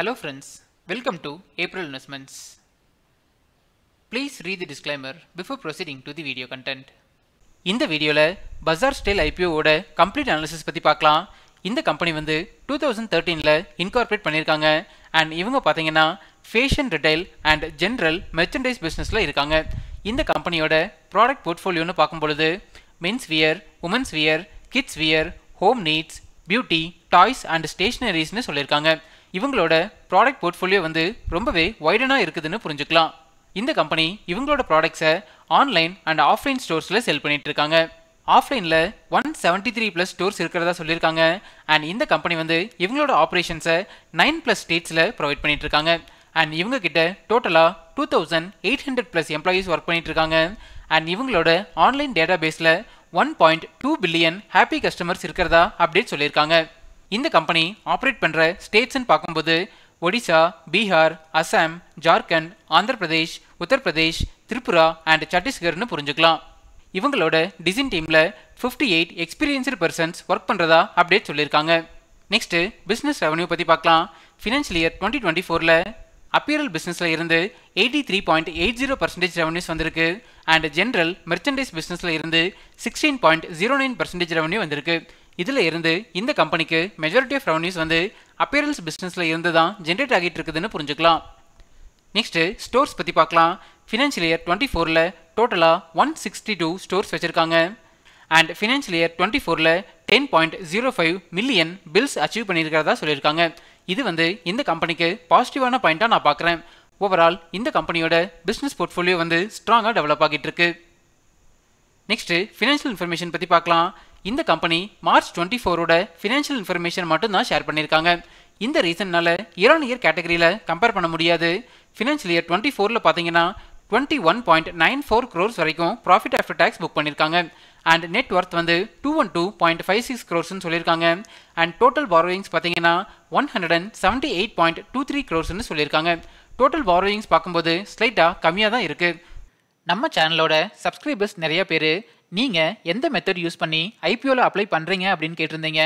Hello friends welcome to April Investments. Please read the disclaimer before proceeding to the video content. இந்த வீடியோவில் Baazar style ஐபிஓவோட complete analysis பற்றி பார்க்கலாம் இந்த company வந்து டூ தௌசண்ட் தேர்ட்டீனில் இன்கார்பரேட் பண்ணியிருக்காங்க அண்ட் இவங்க பார்த்தீங்கன்னா fashion retail and general merchandise பிஸ்னஸில் இருக்காங்க இந்த கம்பெனியோட ப்ராடக்ட் போர்ட்ஃபோலியோன்னு பார்க்கும்பொழுது men's wear women's wear kids wear home needs beauty toys and ஸ்டேஷ்னரிஸ்னு சொல்லியிருக்காங்க இவங்களோட ப்ராடக்ட் போர்ட்ஃபோலியோ வந்து ரொம்பவே ஒய்டனாக இருக்குதுன்னு புரிஞ்சுக்கலாம் இந்த கம்பெனி இவங்களோட ப்ராடக்ட்ஸை ஆன்லைன் அண்ட் ஆஃப்லைன் ஸ்டோர்ஸில் செல் பண்ணிட்டு இருக்காங்க ஆஃப்லைனில் one seventy three plus stores இருக்கிறதா சொல்லியிருக்காங்க அண்ட் இந்த கம்பெனி வந்து இவங்களோட ஆப்ரேஷன்ஸை நைன் ப்ளஸ் ஸ்டேட்ஸில் ப்ரொவைட் பண்ணிட்டு இருக்காங்க அண்ட் இவங்க கிட்ட டோட்டலாக two thousand eight hundred plus employees work பண்ணிட்டு இருக்காங்க அண்ட் இவங்களோட ஆன்லைன் டேட்டா பேஸில் one point two billion happy customers இருக்கிறதா அப்டேட் சொல்லியிருக்காங்க இந்த கம்பெனி ஆப்ரேட் பண்ணுற ஸ்டேட்ஸ்ன்னு பார்க்கும்போது ஒடிசா பீகார் அசாம் ஜார்க்கண்ட் ஆந்திர பிரதேஷ் உத்தரப்பிரதேஷ் திரிபுரா அண்ட் சத்தீஸ்கர்னு புரிஞ்சுக்கலாம் இவங்களோட டிசைன் டீமில் fifty eight experienced persons work பண்ணுறதா அப்டேட் சொல்லியிருக்காங்க நெக்ஸ்ட்டு பிஸ்னஸ் ரெவன்யூ பற்றி பார்க்கலாம் ஃபினான்ஷியல் இயர் டுவெண்ட்டி டுவெண்ட்டி ஃபோரில் அப்பியரல் பிஸ்னஸில் இருந்து eighty three point eight zero percentage revenues வந்திருக்கு அண்ட் ஜென்ரல் மெர்ச்சன்டைஸ் பிஸ்னஸில் இருந்து sixteen point zero nine percentage revenue வந்திருக்கு இதில் இருந்து இந்த கம்பெனிக்கு மெஜாரிட்டி ஆஃப் ரெவன்யூஸ் வந்து அப்பியரன்ஸ் பிஸ்னஸில் இருந்து தான் ஜென்ரேட் ஆகிட்டு இருக்குதுன்னு புரிஞ்சுக்கலாம் நெக்ஸ்ட்டு ஸ்டோர்ஸ் பற்றி பார்க்கலாம் ஃபினான்ஷியல் இயர் டுவெண்ட்டி ஃபோரில் டோட்டலாக ஒன் சிக்ஸ்டி டூ ஸ்டோர்ஸ் வச்சுருக்காங்க அண்ட் ஃபினான்ஷியல் இயர் டுவெண்ட்டி ஃபோரில் ten point zero five million bills achieve பண்ணியிருக்கிறதா சொல்லியிருக்காங்க இது வந்து இந்த கம்பெனிக்கு பாசிட்டிவான பாயிண்ட்டாக நான் பார்க்குறேன் ஓவரால் இந்த கம்பெனியோட பிஸ்னஸ் போர்ட்ஃபோலியோ வந்து ஸ்ட்ராங்காக டெவலப் ஆகிட்டு இருக்கு நெக்ஸ்ட் ஃபினான்ஷியல் இன்ஃபர்மேஷன் பற்றி பார்க்கலாம் இந்த கம்பெனி மார்ச் டுவெண்ட்டி ஃபோரோட ஃபினான்ஷியல் இன்ஃபர்மேஷன் மட்டும்தான் ஷேர் பண்ணியிருக்காங்க இந்த ரீசன்னால இயர் ஆன் இயர் கேட்டகரியில் கம்பேர் பண்ண முடியாது ஃபினான்ஷியல் இயர் டுவெண்ட்டி ஃபோரில் பார்த்தீங்கன்னா twenty one point nine four crores வரைக்கும் ப்ராஃபிட் ஆஃப்டர் டேக்ஸ் புக் பண்ணியிருக்காங்க அண்ட் நெட் ஒர்த் வந்து two one two point five six க்ரோர்ஸ்னு சொல்லியிருக்காங்க அண்ட் டோட்டல் பாரோயிங்ஸ் பார்த்தீங்கன்னா one hundred and seventy eight point two three க்ரோர்ஸ்னு சொல்லியிருக்காங்க டோட்டல் பாரோயிங்ஸ் பார்க்கும்போது ஸ்லைட்டாக கம்மியாக தான் இருக்குது நம்ம சேனலோட சப்ஸ்கிரைபர்ஸ் நிறைய பேர் நீங்கள் எந்த மெத்தட் யூஸ் பண்ணி ஐபிஓவில் அப்ளை பண்ணுறீங்க அப்படின்னு கேட்டிருந்தீங்க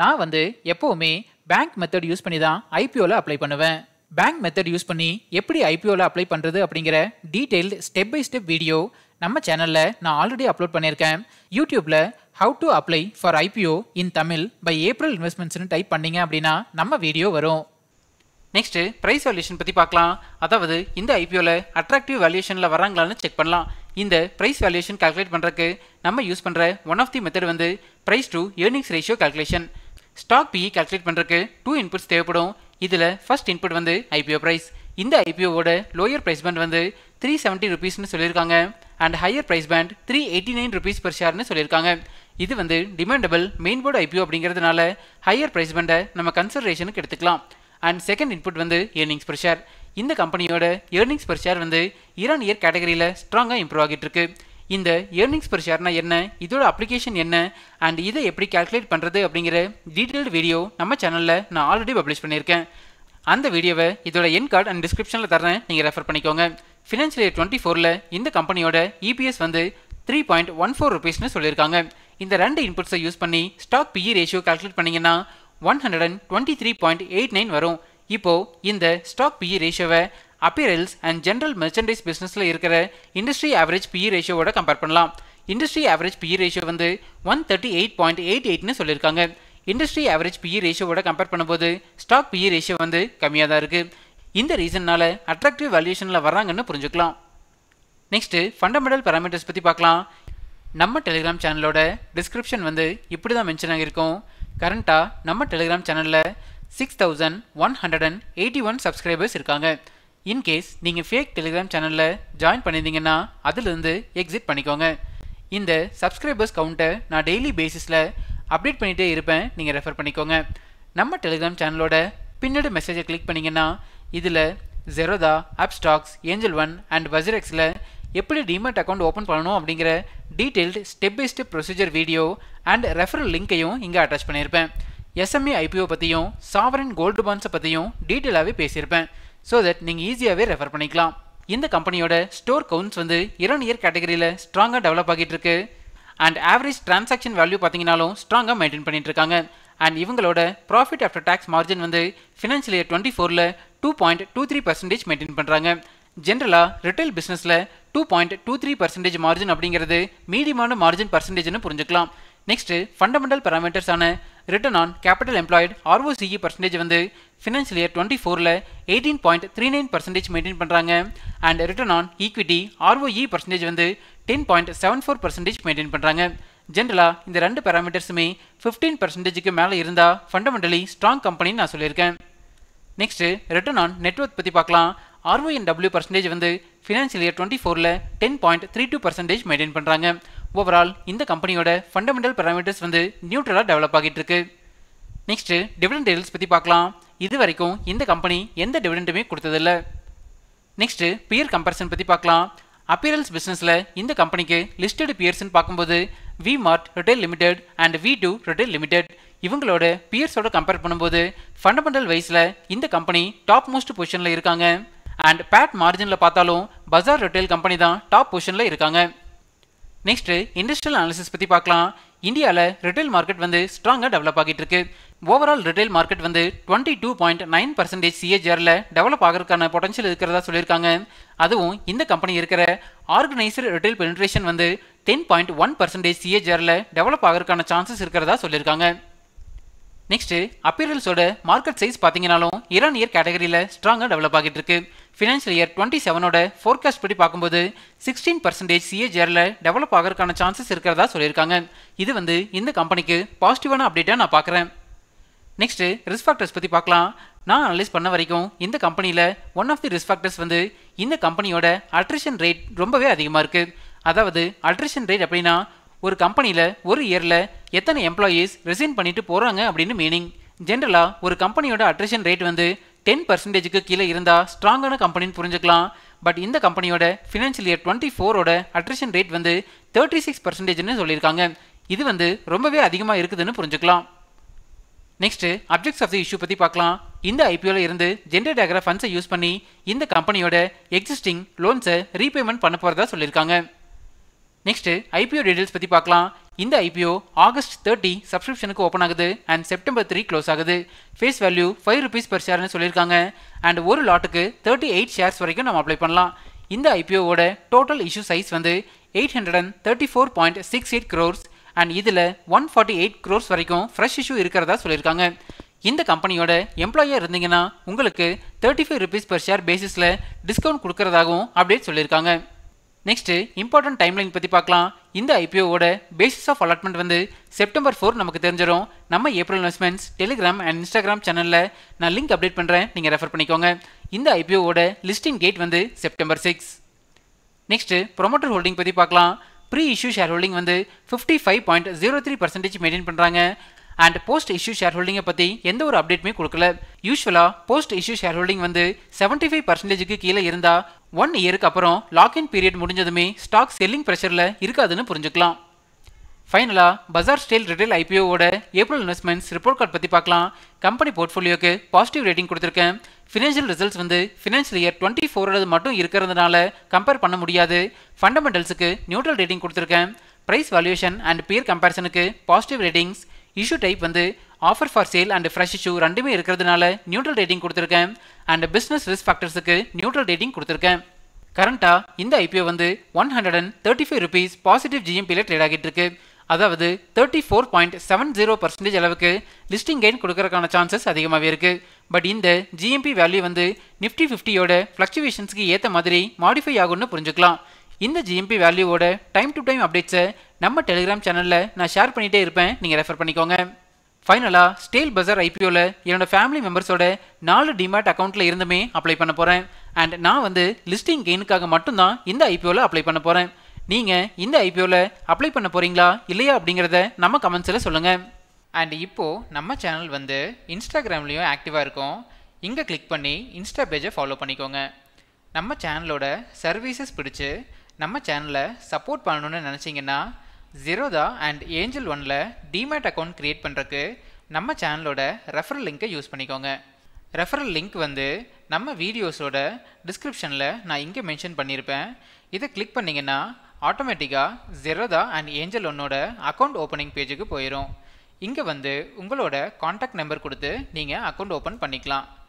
நான் வந்து எப்போவுமே பேங்க் மெத்தட் யூஸ் பண்ணி தான் ஐபிஓவில் அப்ளை பண்ணுவேன் பேங்க் மெத்தட் யூஸ் பண்ணி எப்படி ஐபிஓவில் அப்ளை பண்ணுறது அப்படிங்கிற detailed step by step video நம்ம சேனலில் நான் ஆல்ரெடி அப்லோட் பண்ணியிருக்கேன் யூடியூப்பில் how to apply for IPO in Tamil by April இன்வெஸ்ட்மெண்ட்ஸ்னு டைப் பண்ணிங்க அப்படின்னா நம்ம வீடியோ வரும் நெக்ஸ்ட் பிரைஸ் வேல்யூஷன் பற்றி பார்க்கலாம் அதாவது இந்த ஐபிஓவில் அட்ராக்டிவ் வேல்யூஷனில் வராங்களான்னு செக் பண்ணலாம் இந்த பிரைஸ் வேல்யூஷன் கால்குலேட் பண்ணுறக்கு நம்ம யூஸ் பண்ணுற ஒன் ஆஃப் தி மெத்தட் வந்து price to earnings ratio calculation stock PE calculate பண்றதுக்கு டூ இன்புட்ஸ் தேவைப்படும் இதில் ஃபர்ஸ்ட் இன்புட் வந்து ஐபிஓ பிரைஸ் இந்த ஐபிஓவோட லோயர் ப்ரைஸ் பேண்ட் வந்து த்ரீ செவன்ட்டி ருபீஸ்னு சொல்லியிருக்காங்க and higher price band three eighty nine rupees per ஷேர்னு சொல்லியிருக்காங்க இது வந்து டிமாண்டபிள் மெயின் போர்டு ஐபிஓ அப்படிங்கிறதுனால ஹையர் ப்ரைஸ் பேண்டை நம்ம கன்சிடரேஷனுக்கு எடுத்துக்கலாம் அண்ட் செகண்ட் இன்புட் வந்து ஏர்னிங்ஸ் பெர் ஷேர் இந்த கம்பெனியோட ஏர்னிங்ஸ் பெர் ஷேர் வந்து இரண்டு இயர் கேட்டகரியில் ஸ்ட்ராங்காக இம்ப்ரூவ் ஆகிட்டு இருக்கு இந்த ஏர்னிங்ஸ் பெர் ஷேர்னா என்ன இதோட அப்ளிகேஷன் என்ன அண்ட் இதை எப்படி கால்குலேட் பண்ணுறது அப்படிங்கிற டீட்டெயில்டு வீடியோ நம்ம சேனலில் நான் ஆல்ரெடி பப்ளிஷ் பண்ணியிருக்கேன் அந்த வீடியோவை இதோட என் கார்டு அண்ட் டிஸ்கிரிப்ஷனில் தரேன் நீங்கள் ரெஃபர் பண்ணிக்கோங்க ஃபினான்ஷியல் இயர் டுவெண்ட்டி ஃபோரில் இந்த கம்பெனியோட இபிஎஸ் e வந்து த்ரீ பாயிண்ட் ஒன் ஃபோர் ருபீஸ்னு சொல்லியிருக்காங்க இந்த ரெண்டு இன்புட்ஸை யூஸ் பண்ணி ஸ்டாக் பிஇ ரேஷியோ கால்குலேட் பண்ணிங்கன்னா one hundred twenty three point eight nine வரும் இப்போது இந்த ஸ்டாக் பிஇ ரேஷியோவை அப்பியரல்ஸ் அண்ட் ஜென்ரல் மெர்ச்சன்டைஸ் பிஸ்னஸில் இருக்கிற இண்டஸ்ட்ரி ஆவரேஜ் பிஇ ரேஷியோவோட கம்பேர் பண்ணலாம் இண்டஸ்ட்ரி ஆவரேஜ் பிஇ ரேஷியோ வந்து one thirty eight point eight எயிட்னு சொல்லியிருக்காங்க இண்டஸ்ட்ரி ஆவரேஜ் பிஇ ரேஷியோவோட கம்பேர் பண்ணும்போது ஸ்டாக் பிஇ ரேஷியோ வந்து கம்மியாக தான் இருக்குது இந்த ரீசன்னால் அட்ராக்டிவ் வேல்யூஷனில் வராங்கன்னு புரிஞ்சுக்கலாம் நெக்ஸ்ட்டு ஃபண்டமெண்டல் பேராமீட்டர்ஸ் பற்றி பார்க்கலாம் நம்ம டெலிகிராம் சேனலோட டிஸ்கிரிப்ஷன் வந்து இப்படி தான் மென்ஷன் ஆகியிருக்கோம் கரண்ட்டாக நம்ம டெலிகிராம் சேனலில் six thousand one hundred and eighty one subscribers இருக்காங்க இன்கேஸ் நீங்கள் ஃபேக் டெலிகிராம் சேனலில் ஜாயின் பண்ணியிருந்தீங்கன்னா அதிலிருந்து எக்ஸிட் பண்ணிக்கோங்க இந்த சப்ஸ்கிரைபர்ஸ் கவுண்ட்டை நான் டெய்லி பேசிஸில் அப்டேட் பண்ணிகிட்டே இருப்பேன் நீங்கள் ரெஃபர் பண்ணிக்கோங்க நம்ம டெலிகிராம் சேனலோட பின்னாடி மெசேஜை கிளிக் பண்ணிங்கன்னா இதில் Zerodha Upstox Angel One and வஜ்ரெக்ஸில் எப்படி டிமேட் அக்கௌண்ட் ஓப்பன் பண்ணணும் அப்படிங்கிற detailed step by step procedure video and referral லிங்கையும் இங்கே அட்டாச் பண்ணியிருப்பேன் எஸ்எம்இ ஐபிஓ பற்றியும் சாவரன் கோல்டு பாண்ட்ஸை பற்றியும் டீட்டெயிலாகவே பேசியிருப்பேன் ஸோ தட் நீங்கள் ஈஸியாகவே ரெஃபர் பண்ணிக்கலாம் இந்த கம்பெனியோட ஸ்டோர் கவுண்ட்ஸ் வந்து இரண்டு இயர் கேட்டகரியில் ஸ்ட்ராங்காக டெவலப் ஆகிட்டு இருக்கு அண்ட் ஆவரேஜ் டிரான்சாக்ஷன் வேல்யூ பார்த்தீங்கனாலும் ஸ்ட்ராங்காக மெயின்டைன் பண்ணிட்டு இருக்காங்க அண்ட் இவங்களோட ப்ராஃபிட் ஆஃப்டர் டேக்ஸ் மார்ஜின் வந்து ஃபினான்ஷியல் இயர் டுவெண்ட்டி ஃபோரில் two point two three percentage maintain பண்ணுறாங்க ஜென்ரலாக ரிட்டைல் பிஸ்னஸில் two point two three percentage margin அப்படிங்கிறது மீடியமான மார்ஜின் பர்சன்டேஜ்னு புரிஞ்சுக்கலாம் நெக்ஸ்ட் ஃபண்டமெண்டல் பேராமீட்டர்ஸான return on capital employed ROCE percentage வந்து ஃபினான்ஷியல் இயர் டுவெண்ட்டி ஃபோரில் eighteen point three nine percentage maintain பண்ணுறாங்க and return on equity ROE percentage வந்து ten point seven four percentage maintain பண்ணுறாங்க ஜென்ரலாக இந்த ரெண்டு பேராமீட்டர்ஸுமே ஃபிஃப்டீன் பர்சன்டேஜுக்கு மேலே இருந்தால் ஃபண்டமெண்டலி ஸ்ட்ராங் கம்பெனின்னு நான் சொல்லியிருக்கேன் நெக்ஸ்ட்டு ரிட்டர்ன் ஆன் நெட்ஒர்க் பற்றி பார்க்கலாம் ஆர்ஓஎன்டபிள்யூ பர்சன்டேஜ் e வந்து ஃபினான்ஷியல் இயர் டுவெண்ட்டி ஃபோரில் ten point three two percentage maintain பண்ணுறாங்க ஓவரால் இந்த கம்பெனியோட ஃபண்டமெண்டல் பேராமீட்டர்ஸ் வந்து நியூட்ரலாக டெவலப் ஆகிட்டு இருக்கு நெக்ஸ்ட்டு டிவிடெண்ட் டீல்ஸ் பற்றி பார்க்கலாம் இது வரைக்கும் இந்த கம்பெனி எந்த டிவிடெண்டுமே கொடுத்ததில்ல நெக்ஸ்ட்டு பியர் கம்பேரிசன் பற்றி பார்க்கலாம் அப்பீரல்ஸ் பிஸ்னஸில் இந்த கம்பெனிக்கு லிஸ்டட் பியர்ஸ்ன்னு பார்க்கும்போது V Mart retail limited and V two retail limited இவங்களோட பியர்ஸோட கம்பேர் பண்ணும்போது ஃபண்டமெண்டல் வைஸில் இந்த கம்பெனி டாப் மோஸ்ட் பொசிஷனில் இருக்காங்க அண்ட் பேட் மார்ஜினில் பார்த்தாலும் பஜார் ரிட்டைல் கம்பெனி தான் டாப் பொசிஷனில் இருக்காங்க நெக்ஸ்ட்டு இண்டஸ்ட்ரியல் அனாலிசிஸ் பற்றி பார்க்கலாம் இந்தியாவில் ரிட்டைல் மார்க்கெட் வந்து ஸ்ட்ராங்காக டெவலப் ஆகிட்டு இருக்கு ஓவரால் ரிட்டைல் மார்க்கெட் வந்து twenty two point nine percentage சிஏஜிஆரில் டெவலப் ஆகிறதுக்கான பொட்டன்ஷியல் இருக்கிறதா சொல்லியிருக்காங்க அதுவும் இந்த கம்பெனி இருக்கிற ஆர்கனைஸ்டு ரிட்டைல் பெனிட்ரேஷன் வந்து டென் பாயிண்ட் ஒன் பர்சன்டேஜ் சிஏஜிஆரில் டெவலப் ஆகிறதுக்கான சான்சஸ் இருக்கிறதா சொல்லியிருக்காங்க நெக்ஸ்ட்டு அப்பீரல்ஸோட மார்க்கெட் சைஸ் பார்த்தீங்கனாலும் இரான் இயர் கேட்டகரியில் ஸ்ட்ராங்காக டெவலப் ஆகிட்டு இருக்குது ஃபினான்ஷியல் இயர் டுவெண்ட்டி செவனோட ஃபோர்காஸ்ட் படி பார்க்கும்போது சிக்ஸ்டீன் பர்சன்டேஜ் சிஏஜிஆரில் டெவலப் ஆகிறதுக்கான சான்சஸ் இருக்கிறதா சொல்லியிருக்காங்க இது வந்து இந்த கம்பெனிக்கு பாசிட்டிவான அப்டேட்டாக நான் பார்க்குறேன் நெக்ஸ்ட்டு ரிஸ்க் ஃபேக்டர்ஸ் பற்றி பார்க்கலாம் நான் அனலைஸ் பண்ண வரைக்கும் இந்த கம்பெனியில் one of the risk factors வந்து இந்த கம்பெனியோட அல்ட்ரேஷன் ரேட் ரொம்பவே அதிகமாக இருக்குது அதாவது அல்ட்ரேஷன் ரேட் அப்படின்னா ஒரு கம்பெனியில் ஒரு இயரில் எத்தனை எம்ப்ளாயீஸ் ரிசைன் பண்ணிட்டு போகிறாங்க அப்படின்னு மீனிங் ஜென்ரலாக ஒரு கம்பெனியோட அட்ரேஷன் ரேட் வந்து டென் பர்சன்டேஜுக்கு கீழே இருந்தால் ஸ்ட்ராங்கான கம்பெனின்னு புரிஞ்சுக்கலாம் பட் இந்த கம்பெனியோட ஃபினான்ஷியல் இயர் டுவெண்ட்டி ஃபோரோட அட்ரிஷன் ரேட் வந்து தேர்ட்டி சிக்ஸ் பர்சன்டேஜ்னு சொல்லியிருக்காங்க இது வந்து ரொம்பவே அதிகமாக இருக்குதுன்னு புரிஞ்சுக்கலாம் next objects of the issue பற்றி பார்க்கலாம் இந்த ஐபிஓவில் இருந்து ஜென்ரேட் ஆகிற ஃபண்ட்ஸை யூஸ் பண்ணி இந்த கம்பெனியோட எக்ஸிஸ்டிங் லோன்ஸை ரீபேமெண்ட் பண்ண போகிறதா சொல்லியிருக்காங்க நெக்ஸ்ட் ஐபிஓ டீடைல்ஸ் பற்றி பார்க்கலாம் இந்த ஐபிஓ ஆகஸ்ட் தேர்ட்டி சப்ஸ்கிரிப்ஷனுக்கு ஓப்பன் ஆகுது அண்ட் செப்டம்பர் த்ரீ க்ளோஸ் ஆகுது face value five rupees per ஷேர்னு சொல்லியிருக்காங்க அண்ட் ஒரு லாட்டுக்கு தேர்ட்டி எயிட் ஷேர்ஸ் வரைக்கும் நம்ம அப்ளை பண்ணலாம் இந்த ஐபிஓவோட டோட்டல் இஷ்யூ சைஸ் வந்து eight hundred and thirty four point six eight crores and இதில் ஒன் ஃபார்ட்டி எயிட் க்ரோர்ஸ் வரைக்கும் ஃப்ரெஷ் இஷ்யூ இருக்கிறதா சொல்லியிருக்காங்க இந்த கம்பெனியோட எம்ப்ளாயாக இருந்தீங்கன்னா உங்களுக்கு thirty five rupees per share பேசிஸில் டிஸ்கவுண்ட் கொடுக்கறதாகவும் அப்டேட் சொல்லியிருக்காங்க நெக்ஸ்ட்டு இம்பார்ட்டன்ட் லைன் பற்றி பார்க்கலாம் இந்த ஐபிஓவோட பேசிஸ் ஆஃப் அலாட்மெண்ட் வந்து செப்டம்பர் ஃபோர் நமக்கு தெரிஞ்சிடும் நம்ம April investments Telegram and Instagram சேனலில் நான் லிங்க் அப்டேட் பண்ணுறேன் நீங்கள் ரெஃபர் பண்ணிக்கோங்க இந்த ஐபிஓவோட லிஸ்டிங் டேட் வந்து September six next promoter holding பற்றி பார்க்கலாம் ப்ரீ இஷ்யூ ஷேர் ஹோல்டிங் வந்து fifty five point zero three percentage maintain பண்ணுறாங்க அண்ட் போஸ்ட் இஷ்யூ ஷேர் ஹோல்டிங்கை பற்றி எந்த ஒரு அப்டேட்மே கொடுக்கல யூஸ்வலாக போஸ்ட் இஷ்யூ ஷேர் ஹோல்டிங் வந்து செவன்டி ஃபைவ் பர்சன்டேஜுக்கு கீழே இருந்தால் ஒன் இயருக்கு அப்புறம் லாக்இன் பீரியட் முடிஞ்சதுமே ஸ்டாக் செல்லிங் ப்ரெஷரில் இருக்காதுன்னு புரிஞ்சுக்கலாம் ஃபைனலாக பஜார் ஸ்டேல் ரிட்டைல் ஐபிஓவோட ஏப்ரல் இன்வெஸ்ட்மெண்ட்ஸ் ரிப்போர்ட் கார்டு பற்றி பார்க்கலாம் கம்பெனி போர்ட்ஃபோலியோக்கு பாசிட்டிவ் ரேட்டிங் கொடுத்துருக்கேன் ஃபினான்ஷியல் ரிசல்ட்ஸ் வந்து ஃபினான்ஷியல் இயர் டுவெண்ட்டி ஃபோரோடது மட்டும் இருக்கிறதுனால கம்பேர் பண்ண முடியாது ஃபண்டமெண்டல்ஸுக்கு நியூட்ரல் ரேட்டிங் கொடுத்துருக்கேன் ப்ரைஸ் வேல்யூஷன் அண்ட் பியர் கம்பேரிசனுக்கு பாசிட்டிவ் ரேட்டிங்ஸ் இஷ்யூ டைப் வந்து offer for sale and fresh issue ரெண்டுமே இருக்கிறதுனால நியூட்ரல் ரேட்டிங் கொடுத்துருக்கேன் அண்ட் பிஸ்னஸ் ரிஸ்க் ஃபேக்டர்ஸுக்கு நியூட்ரல் ரேட்டிங் கொடுத்துருக்கேன் கரண்ட்டாக இந்த ஐபிஓ வந்து one hundred and thirty five rupees positive ஜிஎம்பியில் ட்ரேட் ஆகிட்டு இருக்கு அதாவது thirty four point seven zero percentage அளவுக்கு லிஸ்டிங் கெயின் கொடுக்கறக்கான சான்சஸ் அதிகமாகவே இருக்குது பட் இந்த ஜிஎம்பி வேல்யூ வந்து நிஃப்டி ஃபிஃப்டியோட ஃப்ளக்சுவேஷன்ஸ்க்கு ஏற்ற மாதிரி மாடிஃபை ஆகும்னு புரிஞ்சுக்கலாம் இந்த ஜிஎம்பி வேல்யூவோட டைம் டு டைம் அப்டேட்ஸை நம்ம டெலிகிராம் சேனலில் நான் ஷேர் பண்ணிகிட்டே இருப்பேன் நீங்கள் ரெஃபர் பண்ணிக்கோங்க ஃபைனலாக ஸ்டேல் பஜார் ஐபிஓவில் என்னோடய ஃபேமிலி மெம்பர்ஸோட நாலு டிமேட் அக்கௌண்ட்டில் இருந்துமே அப்ளை பண்ண போகிறேன் அண்ட் நான் வந்து லிஸ்டிங் கெயினுக்காக மட்டும்தான் இந்த ஐபிஓவில் அப்ளை பண்ண போகிறேன் நீங்கள் இந்த ஐபிஓவில் அப்ளை பண்ண போகிறீங்களா இல்லையா அப்படிங்கிறத நம்ம கமெண்ட்ஸில் சொல்லுங்கள் அண்ட் இப்போது நம்ம சேனல் வந்து இன்ஸ்டாகிராம்லேயும் ஆக்டிவாக இருக்கும் இங்கே கிளிக் பண்ணி இன்ஸ்டா பேஜை ஃபாலோ பண்ணிக்கோங்க நம்ம சேனலோட சர்வீசஸ் பிடிச்சி நம்ம சேனலை சப்போர்ட் பண்ணணுன்னு நினச்சிங்கன்னா ஜீரோதா அண்ட் ஏஞ்சல் ஒனில் டிமேட் அக்கௌண்ட் க்ரியேட் பண்ணுறக்கு நம்ம சேனலோட ரெஃபரல் லிங்க்கை யூஸ் பண்ணிக்கோங்க ரெஃபரல் லிங்க் வந்து நம்ம வீடியோஸோட டிஸ்கிரிப்ஷனில் நான் இங்கே மென்ஷன் பண்ணியிருப்பேன் இதை கிளிக் பண்ணிங்கன்னா ஆட்டோமேட்டிக்காக ஜெரோதா அண்ட் ஏஞ்சல் ஒன்னோட அக்கௌண்ட் ஓப்பனிங் பேஜுக்கு போயிடும் இங்கே வந்து உங்களோட காண்டாக்ட் நம்பர் கொடுத்து நீங்கள் அக்கௌண்ட் ஓப்பன் பண்ணிக்கலாம்